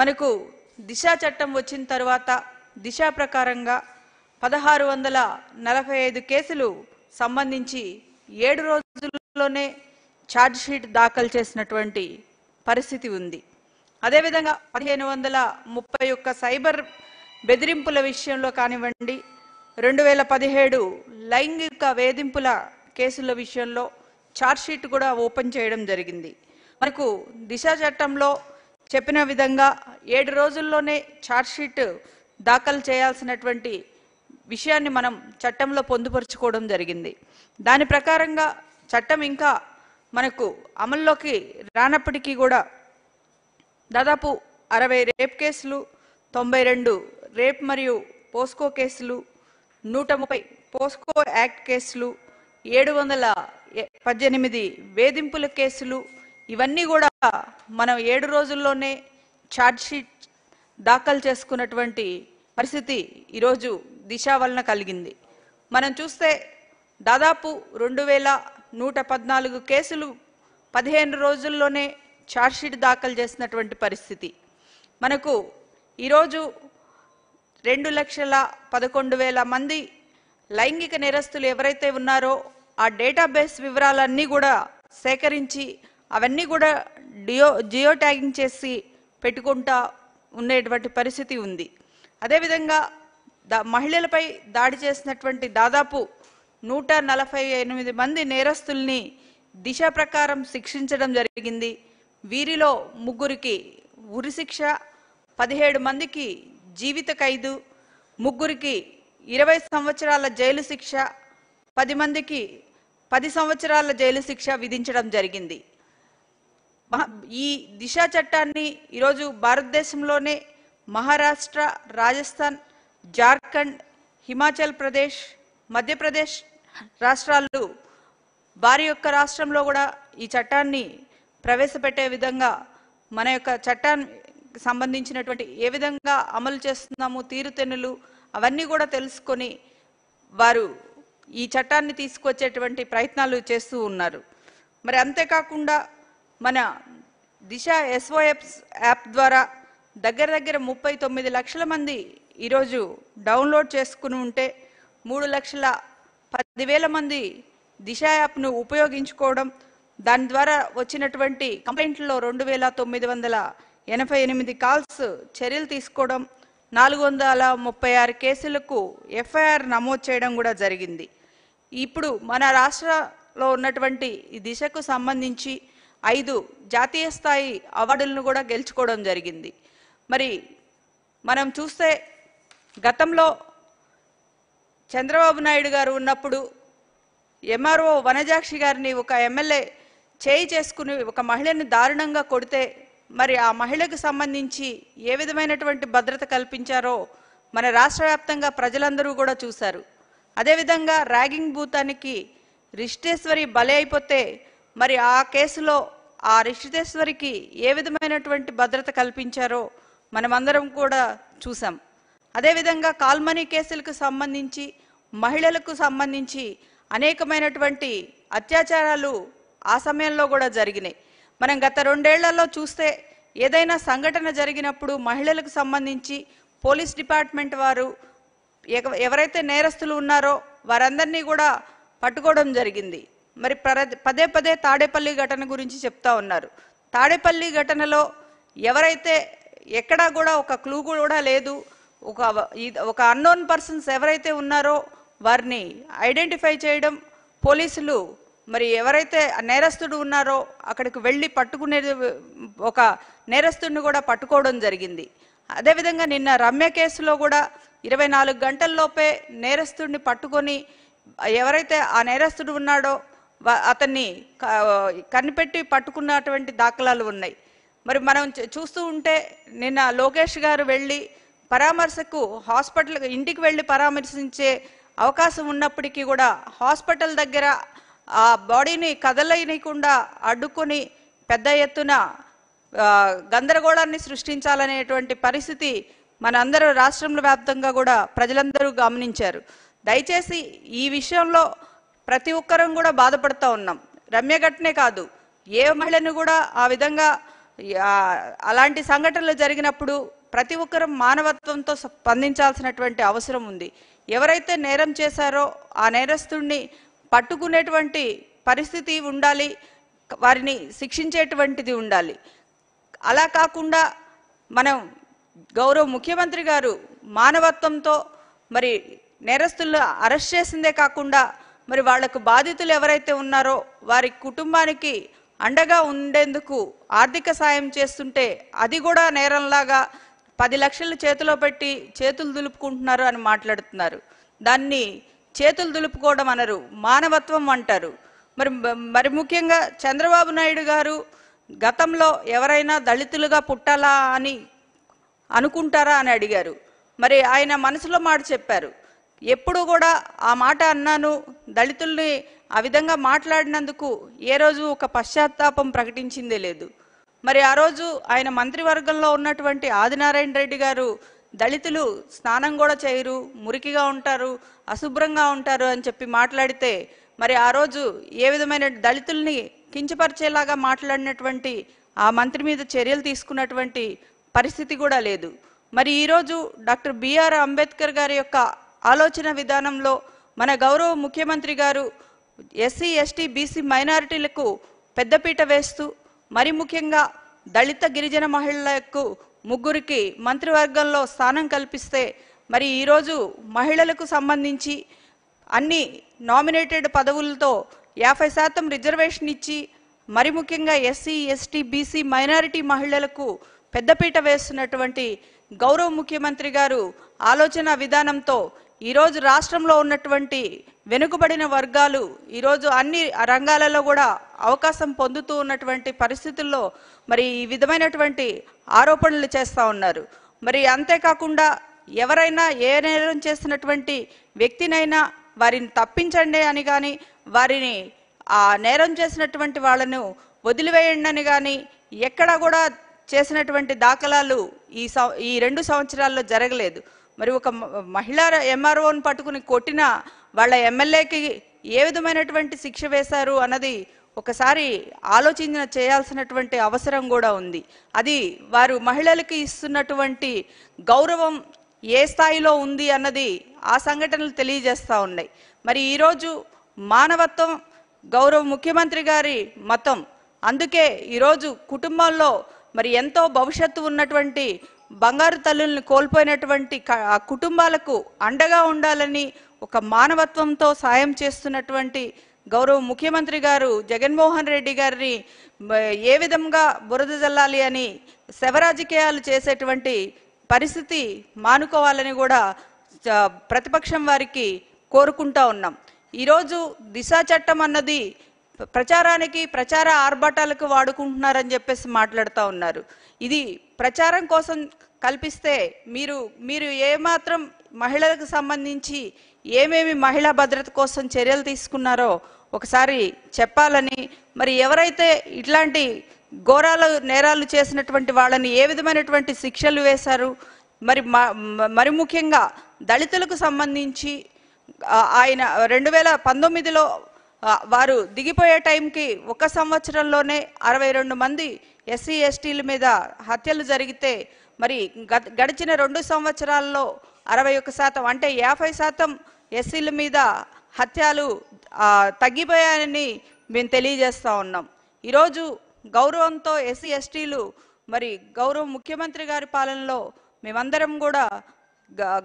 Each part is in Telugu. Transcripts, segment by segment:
మనకు దిశ చట్టం వచ్చిన తర్వాత దిశ ప్రకారంగా పదహారు వందల నలభై ఐదు కేసులు సంబంధించి ఏడు రోజుల్లోనే ఛార్జ్షీట్ దాఖలు చేసినటువంటి పరిస్థితి ఉంది అదేవిధంగా పదిహేను వందల ముప్పై ఒక్క సైబర్ బెదిరింపుల విషయంలో కానివ్వండి రెండు వేల పదిహేడు లైంగిక వేధింపుల కేసుల విషయంలో ఛార్జ్షీట్ కూడా ఓపెన్ చేయడం జరిగింది మనకు దిశ చట్టంలో చెప్పిన విధంగా ఏడు రోజుల్లోనే ఛార్జ్షీట్ దాఖలు చేయాల్సినటువంటి విషయాన్ని మనం చట్టంలో పొందుపరుచుకోవడం జరిగింది దాని ప్రకారంగా చట్టం ఇంకా మనకు అమల్లోకి రానప్పటికీ కూడా దాదాపు అరవై రేప్ కేసులు తొంభై రెండు రేప్ మరియు పోస్కో కేసులు నూట ముప్పై పోస్కో యాక్ట్ కేసులు ఏడు వందల పద్దెనిమిది వేధింపుల కేసులు ఇవన్నీ కూడా మనం ఏడు రోజుల్లోనే ఛార్జ్షీట్ దాఖలు చేసుకున్నటువంటి పరిస్థితి ఈరోజు దిశ వలన కలిగింది మనం చూస్తే దాదాపు రెండు వేల నూట పద్నాలుగు కేసులు పదిహేను రోజుల్లోనే ఛార్జ్షీట్ దాఖలు చేసినటువంటి పరిస్థితి మనకు ఈరోజు రెండు లక్షల పదకొండు వేల మంది లైంగిక నేరస్తులు ఎవరైతే ఉన్నారో ఆ డేటాబేస్ వివరాలన్నీ కూడా సేకరించి అవన్నీ కూడా డియో జియో ట్యాగింగ్ చేసి పెట్టుకుంటా ఉండేటువంటి పరిస్థితి ఉంది అదేవిధంగా దా మహిళలపై దాడి చేసినటువంటి దాదాపు నూట నలభై ఎనిమిది మంది నేరస్తుల్ని దిశ ప్రకారం శిక్షించడం జరిగింది వీరిలో ముగ్గురికి ఉరిశిక్ష పదిహేడు మందికి జీవిత ఖైదు ముగ్గురికి ఇరవై సంవత్సరాల జైలు శిక్ష పది మందికి పది సంవత్సరాల జైలు శిక్ష విధించడం జరిగింది ఈ దిశా చట్టాన్ని ఈరోజు భారతదేశంలోనే మహారాష్ట్ర రాజస్థాన్ జార్ఖండ్ హిమాచల్ ప్రదేశ్ మధ్యప్రదేశ్ రాష్ట్రాలు వారి యొక్క రాష్ట్రంలో కూడా ఈ చట్టాన్ని ప్రవేశపెట్టే విధంగా మన యొక్క చట్టానికి సంబంధించినటువంటి ఏ విధంగా అమలు చేస్తున్నాము తీరుతెన్నులు అవన్నీ కూడా తెలుసుకొని వారు ఈ చట్టాన్ని తీసుకొచ్చేటువంటి ప్రయత్నాలు చేస్తూ ఉన్నారు మరి అంతేకాకుండా మన దిశ ఎస్ఓఎఫ్స్ యాప్ ద్వారా దగ్గర దగ్గర ముప్పై తొమ్మిది లక్షల మంది ఈరోజు డౌన్లోడ్ చేసుకుని ఉంటే మూడు లక్షల పదివేల మంది దిశ యాప్ను ఉపయోగించుకోవడం దాని ద్వారా వచ్చినటువంటి కంప్లైంట్లో రెండు వేల తొమ్మిది వందల ఎనభై ఎనిమిది కాల్స్ చర్యలు తీసుకోవడం నాలుగు వందల ముప్పై ఆరు కేసులకు ఎఫ్ఐఆర్ నమోదు చేయడం కూడా జరిగింది ఇప్పుడు మన రాష్ట్రంలో ఉన్నటువంటి ఈ దిశకు సంబంధించి ఐదు జాతీయ స్థాయి అవార్డులను కూడా గెలుచుకోవడం జరిగింది మరి మనం చూస్తే గతంలో చంద్రబాబు నాయుడు గారు ఉన్నప్పుడు ఎంఆర్ఓ వనజాక్షి గారిని ఒక ఎమ్మెల్యే చేయి చేసుకుని ఒక మహిళని దారుణంగా కొడితే మరి ఆ మహిళకు సంబంధించి ఏ విధమైనటువంటి భద్రత కల్పించారో మన రాష్ట్ర వ్యాప్తంగా ప్రజలందరూ కూడా చూశారు అదేవిధంగా ర్యాగింగ్ భూతానికి రిష్టేశ్వరి బలి అయిపోతే మరి ఆ కేసులో ఆ రిషితేశ్వరికి ఏ విధమైనటువంటి భద్రత కల్పించారో మనమందరం కూడా చూసాం అదేవిధంగా కాల్మనీ కేసులకు సంబంధించి మహిళలకు సంబంధించి అనేకమైనటువంటి అత్యాచారాలు ఆ సమయంలో కూడా జరిగినాయి మనం గత రెండేళ్లలో చూస్తే ఏదైనా సంఘటన జరిగినప్పుడు మహిళలకు సంబంధించి పోలీస్ డిపార్ట్మెంట్ వారు ఎవరైతే నేరస్తులు ఉన్నారో వారందరినీ కూడా పట్టుకోవడం జరిగింది మరి పదే పదే తాడేపల్లి ఘటన గురించి చెప్తా ఉన్నారు తాడేపల్లి ఘటనలో ఎవరైతే ఎక్కడా కూడా ఒక క్లూ కూడా లేదు ఒక ఒక అన్నోన్ పర్సన్స్ ఎవరైతే ఉన్నారో వారిని ఐడెంటిఫై చేయడం పోలీసులు మరి ఎవరైతే నేరస్తుడు ఉన్నారో అక్కడికి వెళ్ళి పట్టుకునే ఒక నేరస్తుడిని కూడా పట్టుకోవడం జరిగింది అదేవిధంగా నిన్న రమ్య కేసులో కూడా ఇరవై నాలుగు గంటల్లోపే నేరస్తుడిని పట్టుకొని ఎవరైతే ఆ నేరస్తుడు ఉన్నాడో అతన్ని కనిపెట్టి పట్టుకున్నటువంటి దాఖలాలు ఉన్నాయి మరి మనం చూస్తూ ఉంటే నిన్న లోకేష్ గారు వెళ్ళి పరామర్శకు హాస్పిటల్ ఇంటికి వెళ్ళి పరామర్శించే అవకాశం ఉన్నప్పటికీ కూడా హాస్పిటల్ దగ్గర ఆ బాడీని కదలనియకుండా అడ్డుకొని పెద్ద ఎత్తున గందరగోళాన్ని సృష్టించాలనేటువంటి పరిస్థితి మనందరూ రాష్ట్రంలో వ్యాప్తంగా కూడా ప్రజలందరూ గమనించారు దయచేసి ఈ విషయంలో ప్రతి ఒక్కరం కూడా బాధపడుతూ ఉన్నాం రమ్య ఘటనే కాదు ఏ మహిళను కూడా ఆ విధంగా అలాంటి సంఘటనలు జరిగినప్పుడు ప్రతి ఒక్కరం మానవత్వంతో స్పందించాల్సినటువంటి అవసరం ఉంది ఎవరైతే నేరం చేశారో ఆ నేరస్తుడిని పట్టుకునేటువంటి పరిస్థితి ఉండాలి వారిని శిక్షించేటువంటిది ఉండాలి అలా కాకుండా మనం గౌరవ ముఖ్యమంత్రి గారు మానవత్వంతో మరి నేరస్తులను అరెస్ట్ చేసిందే కాకుండా మరి వాళ్లకు బాధితులు ఎవరైతే ఉన్నారో వారి కుటుంబానికి అండగా ఉండేందుకు ఆర్థిక సాయం చేస్తుంటే అది కూడా నేరంలాగా పది లక్షలు చేతిలో పెట్టి చేతులు దులుపుకుంటున్నారు అని మాట్లాడుతున్నారు దాన్ని చేతులు దులుపుకోవడం అనరు మానవత్వం అంటారు మరి మరి ముఖ్యంగా చంద్రబాబు నాయుడు గారు గతంలో ఎవరైనా దళితులుగా పుట్టాలా అని అనుకుంటారా అని అడిగారు మరి ఆయన మనసులో మాట చెప్పారు ఎప్పుడు కూడా ఆ మాట అన్నాను దళితుల్ని ఆ విధంగా మాట్లాడినందుకు ఏ రోజు ఒక పశ్చాత్తాపం ప్రకటించిందే లేదు మరి ఆ రోజు ఆయన మంత్రివర్గంలో ఉన్నటువంటి ఆదినారాయణ రెడ్డి గారు దళితులు స్నానం కూడా చేయరు మురికిగా ఉంటారు అశుభ్రంగా ఉంటారు అని చెప్పి మాట్లాడితే మరి ఆ రోజు ఏ విధమైన దళితుల్ని కించపరిచేలాగా మాట్లాడినటువంటి ఆ మంత్రి మీద చర్యలు తీసుకున్నటువంటి పరిస్థితి కూడా లేదు మరి ఈరోజు డాక్టర్ బిఆర్ అంబేద్కర్ గారి యొక్క ఆలోచన విధానంలో మన గౌరవ ముఖ్యమంత్రి గారు ఎస్సీ ఎస్టీ బీసీ మైనారిటీలకు పెద్దపీట వేస్తూ మరి ముఖ్యంగా దళిత గిరిజన మహిళలకు ముగ్గురికి మంత్రివర్గంలో స్థానం కల్పిస్తే మరి ఈరోజు మహిళలకు సంబంధించి అన్ని నామినేటెడ్ పదవులతో యాభై శాతం రిజర్వేషన్ ఇచ్చి మరి ముఖ్యంగా ఎస్సీ ఎస్టీ బీసీ మైనారిటీ మహిళలకు పెద్దపీట వేస్తున్నటువంటి గౌరవ ముఖ్యమంత్రి గారు ఆలోచన విధానంతో ఈరోజు రాష్ట్రంలో ఉన్నటువంటి వెనుకబడిన వర్గాలు ఈరోజు అన్ని రంగాలలో కూడా అవకాశం పొందుతూ ఉన్నటువంటి పరిస్థితుల్లో మరి ఈ విధమైనటువంటి ఆరోపణలు చేస్తూ ఉన్నారు మరి అంతేకాకుండా ఎవరైనా ఏ నేరం చేసినటువంటి వ్యక్తినైనా వారిని తప్పించండి అని కానీ వారిని ఆ నేరం చేసినటువంటి వాళ్ళను వదిలివేయండి అని కానీ ఎక్కడా కూడా చేసినటువంటి దాఖలాలు ఈ ఈ రెండు సంవత్సరాల్లో జరగలేదు మరి ఒక మహిళ ఎంఆర్ఓను పట్టుకుని కొట్టిన వాళ్ళ ఎమ్మెల్యేకి ఏ విధమైనటువంటి శిక్ష వేశారు అన్నది ఒకసారి ఆలోచించిన చేయాల్సినటువంటి అవసరం కూడా ఉంది అది వారు మహిళలకి ఇస్తున్నటువంటి గౌరవం ఏ స్థాయిలో ఉంది అన్నది ఆ సంఘటనలు తెలియజేస్తూ ఉన్నాయి మరి ఈరోజు మానవత్వం గౌరవ ముఖ్యమంత్రి గారి మతం అందుకే ఈరోజు కుటుంబంలో మరి ఎంతో భవిష్యత్తు ఉన్నటువంటి బంగారు తల్లుల్ని కోల్పోయినటువంటి ఆ కుటుంబాలకు అండగా ఉండాలని ఒక మానవత్వంతో సాయం చేస్తున్నటువంటి గౌరవ ముఖ్యమంత్రి గారు జగన్మోహన్ రెడ్డి గారిని ఏ విధంగా బురద జల్లాలి అని శవరాజకీయాలు చేసేటువంటి పరిస్థితి మానుకోవాలని కూడా ప్రతిపక్షం వారికి కోరుకుంటా ఉన్నాం ఈరోజు దిశ చట్టం అన్నది ప్రచారానికి ప్రచార ఆర్భటాలకు వాడుకుంటున్నారని చెప్పేసి మాట్లాడుతూ ఉన్నారు ఇది ప్రచారం కోసం కల్పిస్తే మీరు మీరు ఏమాత్రం మహిళలకు సంబంధించి ఏమేమి మహిళా భద్రత కోసం చర్యలు తీసుకున్నారో ఒకసారి చెప్పాలని మరి ఎవరైతే ఇట్లాంటి ఘోరాలు నేరాలు చేసినటువంటి వాళ్ళని ఏ విధమైనటువంటి శిక్షలు వేశారు మరి మరి ముఖ్యంగా దళితులకు సంబంధించి ఆయన రెండు వేల పంతొమ్మిదిలో వారు దిగిపోయే టైంకి ఒక సంవత్సరంలోనే అరవై రెండు మంది ఎస్సీ ఎస్టీల మీద హత్యలు జరిగితే మరి గడిచిన రెండు సంవత్సరాల్లో అరవై ఒక్క శాతం అంటే యాభై శాతం ఎస్సీల మీద హత్యలు తగ్గిపోయాయని మేము తెలియజేస్తూ ఉన్నాం ఈరోజు గౌరవంతో ఎస్సీ ఎస్టీలు మరి గౌరవ ముఖ్యమంత్రి గారి పాలనలో మేమందరం కూడా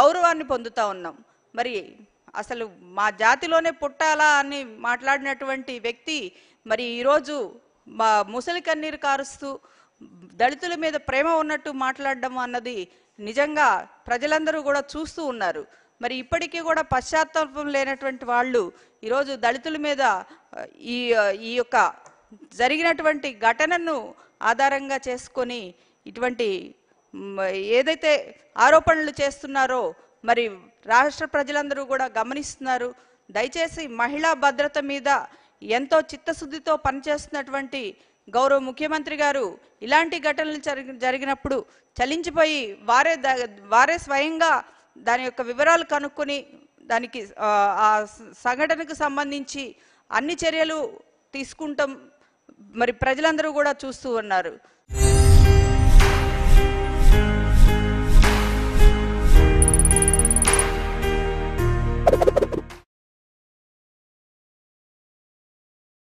గౌరవాన్ని పొందుతూ ఉన్నాం మరి అసలు మా జాతిలోనే పుట్టాలా అని మాట్లాడినటువంటి వ్యక్తి మరి ఈరోజు మా ముసలి కన్నీరు కారుస్తూ దళితుల మీద ప్రేమ ఉన్నట్టు మాట్లాడడం అన్నది నిజంగా ప్రజలందరూ కూడా చూస్తూ ఉన్నారు మరి ఇప్పటికీ కూడా పశ్చాత్తాపం లేనటువంటి వాళ్ళు ఈరోజు దళితుల మీద ఈ ఈ యొక్క జరిగినటువంటి ఘటనను ఆధారంగా చేసుకొని ఇటువంటి ఏదైతే ఆరోపణలు చేస్తున్నారో మరి రాష్ట్ర ప్రజలందరూ కూడా గమనిస్తున్నారు దయచేసి మహిళా భద్రత మీద ఎంతో చిత్తశుద్ధితో పనిచేస్తున్నటువంటి గౌరవ ముఖ్యమంత్రి గారు ఇలాంటి ఘటనలు జరిగినప్పుడు చలించిపోయి వారే వారే స్వయంగా దాని యొక్క వివరాలు కనుక్కొని దానికి ఆ సంఘటనకు సంబంధించి అన్ని చర్యలు తీసుకుంటాం మరి ప్రజలందరూ కూడా చూస్తూ ఉన్నారు